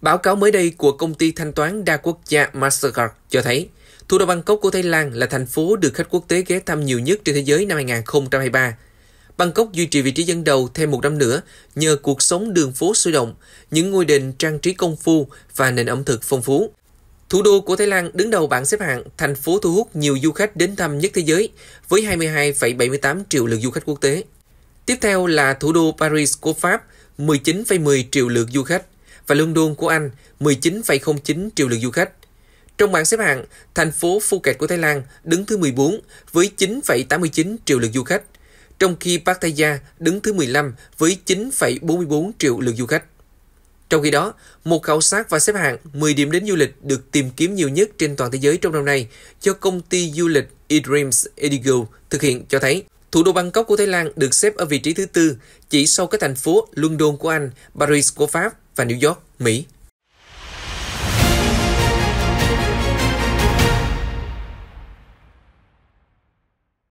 Báo cáo mới đây của công ty thanh toán đa quốc gia Mastercard cho thấy, thủ đô Bangkok của Thái Lan là thành phố được khách quốc tế ghé thăm nhiều nhất trên thế giới năm 2023. Bangkok duy trì vị trí dẫn đầu thêm một năm nữa nhờ cuộc sống đường phố sôi động, những ngôi đền trang trí công phu và nền ẩm thực phong phú. Thủ đô của Thái Lan đứng đầu bảng xếp hạng, thành phố thu hút nhiều du khách đến thăm nhất thế giới với 22,78 triệu lượt du khách quốc tế. Tiếp theo là thủ đô Paris của Pháp, 19,10 triệu lượt du khách và London của Anh 19,09 triệu lượt du khách. Trong bảng xếp hạng, thành phố Phuket của Thái Lan đứng thứ 14 với 9,89 triệu lượt du khách, trong khi Pattaya đứng thứ 15 với 9,44 triệu lượt du khách. Trong khi đó, một khảo sát và xếp hạng 10 điểm đến du lịch được tìm kiếm nhiều nhất trên toàn thế giới trong năm nay do công ty du lịch eDreams Edigo thực hiện cho thấy thủ đô Bangkok của Thái Lan được xếp ở vị trí thứ tư chỉ sau các thành phố London của Anh, Paris của Pháp và New York, Mỹ